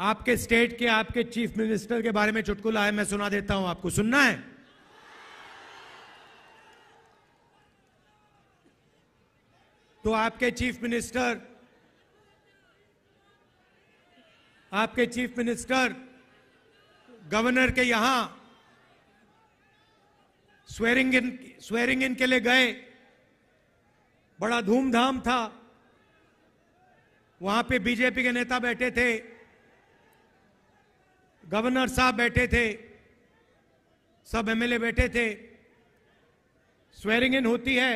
आपके स्टेट के आपके चीफ मिनिस्टर के बारे में चुटकुला है मैं सुना देता हूं आपको सुनना है तो आपके चीफ मिनिस्टर आपके चीफ मिनिस्टर गवर्नर के यहां स्वेरिंग इन स्वेरिंग इन के लिए गए बड़ा धूमधाम था वहां पे बीजेपी के नेता बैठे थे गवर्नर साहब बैठे थे सब एमएलए बैठे थे स्वेरिंग इन होती है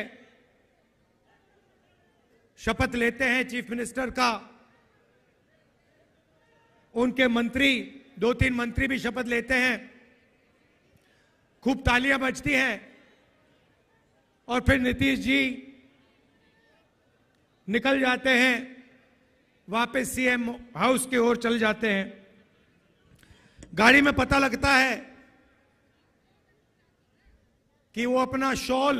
शपथ लेते हैं चीफ मिनिस्टर का उनके मंत्री दो तीन मंत्री भी शपथ लेते हैं खूब तालियां बजती हैं और फिर नीतीश जी निकल जाते हैं वापस सीएम हाउस की ओर चल जाते हैं गाड़ी में पता लगता है कि वो अपना शॉल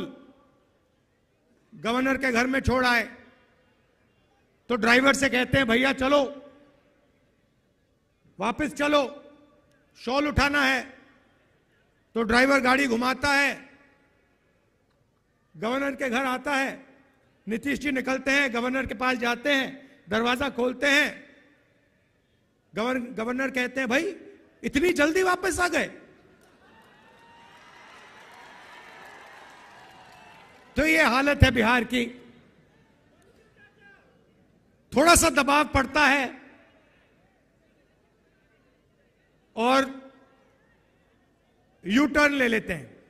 गवर्नर के घर में छोड़ आए तो ड्राइवर से कहते हैं भैया चलो वापस चलो शॉल उठाना है तो ड्राइवर गाड़ी घुमाता है गवर्नर के घर आता है नीतीश जी निकलते हैं गवर्नर के पास जाते हैं दरवाजा खोलते हैं गवर्नर गवर्नर कहते हैं भाई इतनी जल्दी वापस आ गए तो ये हालत है बिहार की थोड़ा सा दबाव पड़ता है और यू टर्न ले लेते हैं